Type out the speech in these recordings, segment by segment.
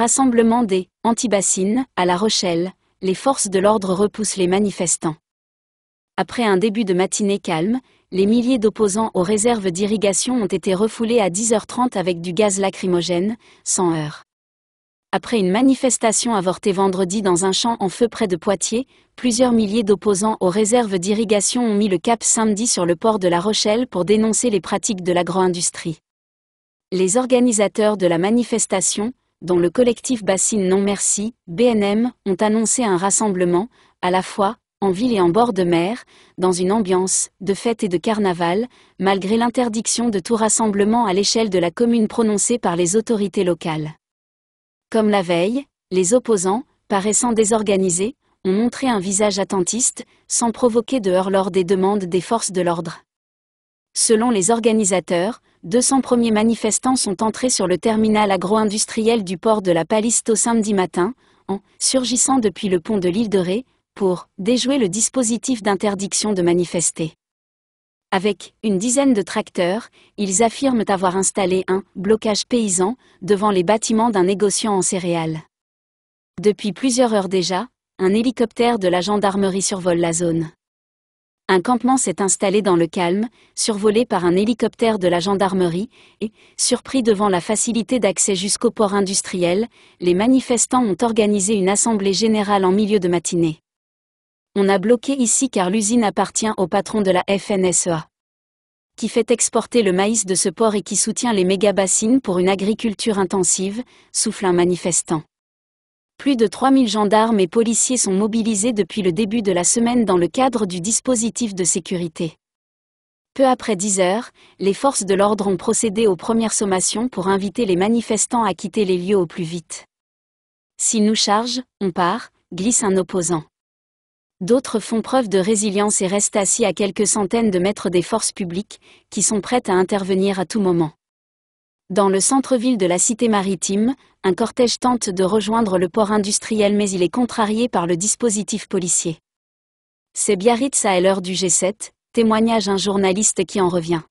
rassemblement des antibassines à La Rochelle, les forces de l'ordre repoussent les manifestants. Après un début de matinée calme, les milliers d'opposants aux réserves d'irrigation ont été refoulés à 10h30 avec du gaz lacrymogène, sans heurts. Après une manifestation avortée vendredi dans un champ en feu près de Poitiers, plusieurs milliers d'opposants aux réserves d'irrigation ont mis le cap samedi sur le port de La Rochelle pour dénoncer les pratiques de l'agro-industrie. Les organisateurs de la manifestation, dont le collectif Bassine Non Merci, BNM, ont annoncé un rassemblement, à la fois, en ville et en bord de mer, dans une ambiance de fête et de carnaval, malgré l'interdiction de tout rassemblement à l'échelle de la commune prononcée par les autorités locales. Comme la veille, les opposants, paraissant désorganisés, ont montré un visage attentiste, sans provoquer de heurts lors des demandes des forces de l'ordre. Selon les organisateurs, 200 premiers manifestants sont entrés sur le terminal agro-industriel du port de la Paliste au samedi matin, en surgissant depuis le pont de l'île de Ré, pour déjouer le dispositif d'interdiction de manifester. Avec une dizaine de tracteurs, ils affirment avoir installé un blocage paysan devant les bâtiments d'un négociant en céréales. Depuis plusieurs heures déjà, un hélicoptère de la gendarmerie survole la zone un campement s'est installé dans le calme, survolé par un hélicoptère de la gendarmerie, et, surpris devant la facilité d'accès jusqu'au port industriel, les manifestants ont organisé une assemblée générale en milieu de matinée. On a bloqué ici car l'usine appartient au patron de la FNSEA qui fait exporter le maïs de ce port et qui soutient les méga-bassines pour une agriculture intensive, souffle un manifestant. Plus de 3000 gendarmes et policiers sont mobilisés depuis le début de la semaine dans le cadre du dispositif de sécurité. Peu après 10 heures, les forces de l'ordre ont procédé aux premières sommations pour inviter les manifestants à quitter les lieux au plus vite. S'ils nous chargent, on part, glisse un opposant. D'autres font preuve de résilience et restent assis à quelques centaines de mètres des forces publiques, qui sont prêtes à intervenir à tout moment. Dans le centre-ville de la cité maritime, un cortège tente de rejoindre le port industriel mais il est contrarié par le dispositif policier. C'est Biarritz à l'heure du G7, témoignage un journaliste qui en revient.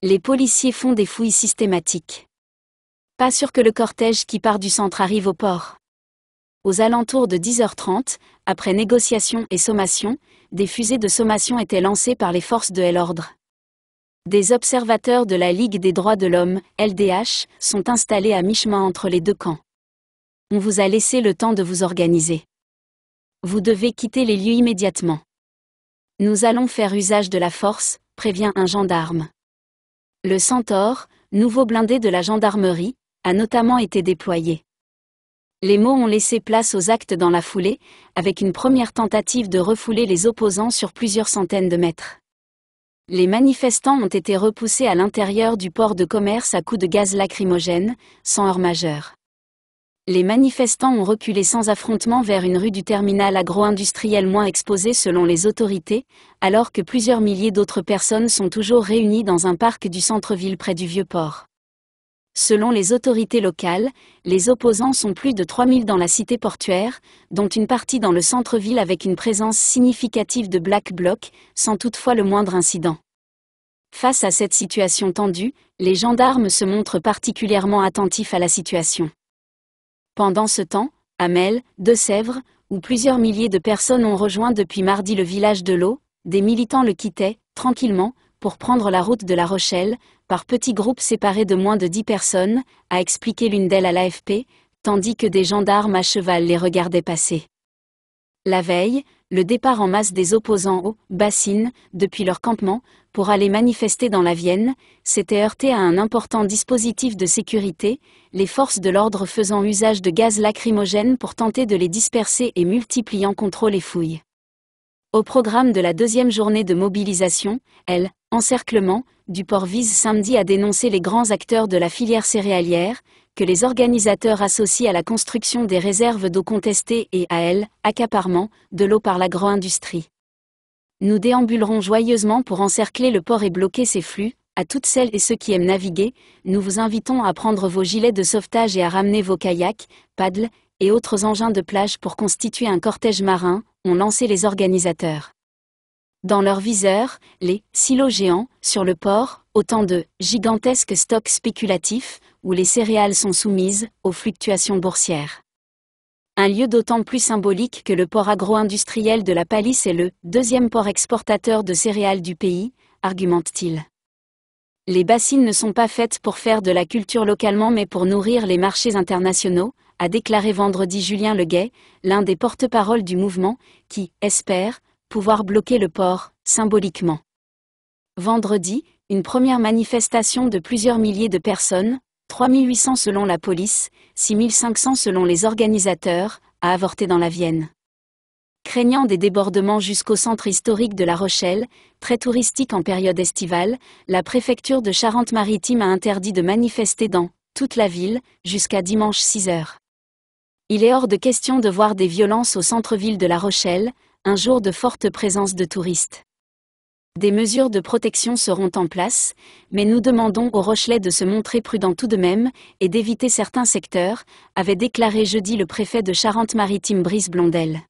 Les policiers font des fouilles systématiques. Pas sûr que le cortège qui part du centre arrive au port. Aux alentours de 10h30, après négociations et sommations, des fusées de sommation étaient lancées par les forces de l'ordre. Des observateurs de la Ligue des droits de l'homme, LDH, sont installés à mi-chemin entre les deux camps. On vous a laissé le temps de vous organiser. Vous devez quitter les lieux immédiatement. Nous allons faire usage de la force, prévient un gendarme. Le Centaure, nouveau blindé de la gendarmerie, a notamment été déployé. Les mots ont laissé place aux actes dans la foulée, avec une première tentative de refouler les opposants sur plusieurs centaines de mètres. Les manifestants ont été repoussés à l'intérieur du port de commerce à coups de gaz lacrymogène, sans heurts majeurs. Les manifestants ont reculé sans affrontement vers une rue du terminal agro-industriel moins exposée selon les autorités, alors que plusieurs milliers d'autres personnes sont toujours réunies dans un parc du centre-ville près du Vieux-Port. Selon les autorités locales, les opposants sont plus de 3000 dans la cité portuaire, dont une partie dans le centre-ville avec une présence significative de Black Bloc, sans toutefois le moindre incident. Face à cette situation tendue, les gendarmes se montrent particulièrement attentifs à la situation. Pendant ce temps, à Mel, de sèvres où plusieurs milliers de personnes ont rejoint depuis mardi le village de l'eau, des militants le quittaient, tranquillement, pour prendre la route de La Rochelle, par petits groupes séparés de moins de dix personnes, a expliqué l'une d'elles à l'AFP, tandis que des gendarmes à cheval les regardaient passer. La veille, le départ en masse des opposants aux bassines, depuis leur campement, pour aller manifester dans la Vienne, s'était heurté à un important dispositif de sécurité, les forces de l'ordre faisant usage de gaz lacrymogène pour tenter de les disperser et multipliant contrôles et fouilles. Au programme de la deuxième journée de mobilisation, elle, encerclement, du port vise samedi à dénoncer les grands acteurs de la filière céréalière, que les organisateurs associent à la construction des réserves d'eau contestées et à elle, accaparement, de l'eau par l'agro-industrie. Nous déambulerons joyeusement pour encercler le port et bloquer ses flux, à toutes celles et ceux qui aiment naviguer, nous vous invitons à prendre vos gilets de sauvetage et à ramener vos kayaks, paddles, et autres engins de plage pour constituer un cortège marin, lancé les organisateurs. Dans leur viseur, les silos géants, sur le port, autant de gigantesques stocks spéculatifs, où les céréales sont soumises aux fluctuations boursières. Un lieu d'autant plus symbolique que le port agro-industriel de la Palisse est le deuxième port exportateur de céréales du pays, », t Les bassines ne sont pas faites pour faire de la culture localement mais pour nourrir les marchés internationaux, a déclaré vendredi Julien Leguet, l'un des porte paroles du mouvement, qui espère pouvoir bloquer le port, symboliquement. Vendredi, une première manifestation de plusieurs milliers de personnes, 3800 selon la police, 6500 selon les organisateurs, a avorté dans la Vienne. Craignant des débordements jusqu'au centre historique de La Rochelle, très touristique en période estivale, la préfecture de Charente-Maritime a interdit de manifester dans toute la ville jusqu'à dimanche 6 h il est hors de question de voir des violences au centre-ville de La Rochelle, un jour de forte présence de touristes. Des mesures de protection seront en place, mais nous demandons aux Rochelais de se montrer prudents tout de même et d'éviter certains secteurs, avait déclaré jeudi le préfet de Charente-Maritime Brice Blondel.